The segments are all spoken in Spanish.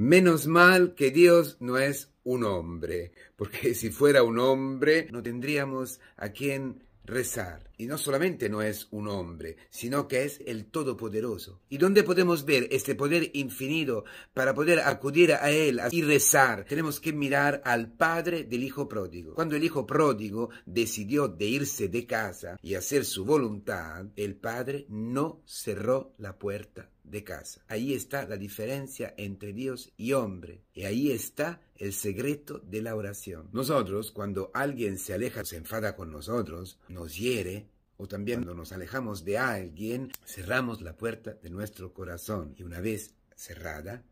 Menos mal que Dios no es un hombre, porque si fuera un hombre no tendríamos a quien rezar. Y no solamente no es un hombre, sino que es el Todopoderoso. ¿Y dónde podemos ver este poder infinito para poder acudir a Él y rezar? Tenemos que mirar al Padre del Hijo Pródigo. Cuando el Hijo Pródigo decidió de irse de casa y hacer su voluntad, el Padre no cerró la puerta de casa. Ahí está la diferencia entre Dios y hombre. Y ahí está el secreto de la oración. Nosotros, cuando alguien se aleja, se enfada con nosotros, nos hiere, o también cuando nos alejamos de alguien, cerramos la puerta de nuestro corazón. Y una vez cerrada,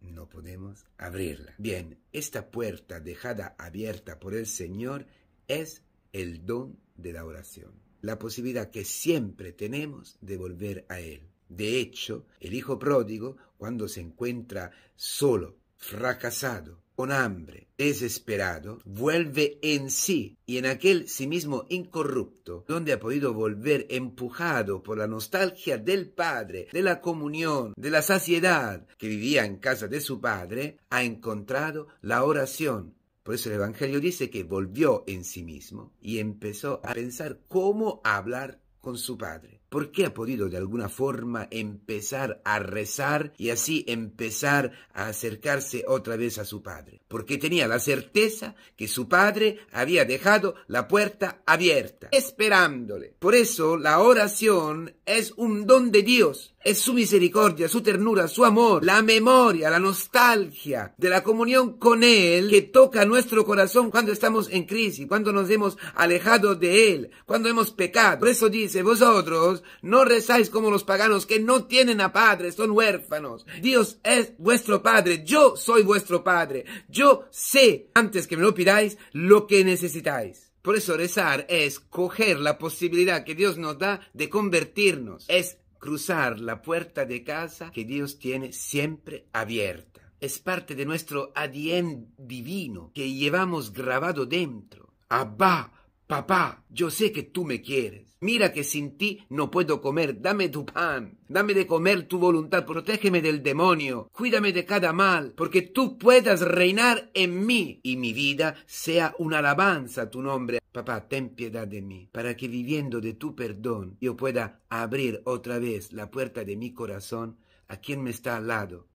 no podemos abrirla. Bien, esta puerta dejada abierta por el Señor es el don de la oración, la posibilidad que siempre tenemos de volver a Él. De hecho, el Hijo pródigo, cuando se encuentra solo, fracasado, con hambre, desesperado, vuelve en sí y en aquel sí mismo incorrupto, donde ha podido volver empujado por la nostalgia del padre, de la comunión, de la saciedad que vivía en casa de su padre, ha encontrado la oración. Por eso el Evangelio dice que volvió en sí mismo y empezó a pensar cómo hablar su Padre? ¿Por qué ha podido de alguna forma empezar a rezar y así empezar a acercarse otra vez a su Padre? Porque tenía la certeza que su Padre había dejado la puerta abierta, esperándole. Por eso la oración es un don de Dios. Es su misericordia, su ternura, su amor, la memoria, la nostalgia de la comunión con Él que toca nuestro corazón cuando estamos en crisis, cuando nos hemos alejado de Él, cuando hemos pecado. Por eso dice, vosotros no rezáis como los paganos que no tienen a padre, son huérfanos. Dios es vuestro Padre, yo soy vuestro Padre. Yo sé, antes que me lo pidáis, lo que necesitáis. Por eso rezar es coger la posibilidad que Dios nos da de convertirnos, es cruzar la puerta de casa que Dios tiene siempre abierta. Es parte de nuestro ADN divino que llevamos grabado dentro. Abba, papá, yo sé que tú me quieres. Mira que sin ti no puedo comer. Dame tu pan, dame de comer tu voluntad, protégeme del demonio, cuídame de cada mal, porque tú puedas reinar en mí y mi vida sea una alabanza a tu nombre. Papá, ten piedad de mí, para que viviendo de tu perdón yo pueda abrir otra vez la puerta de mi corazón a quien me está al lado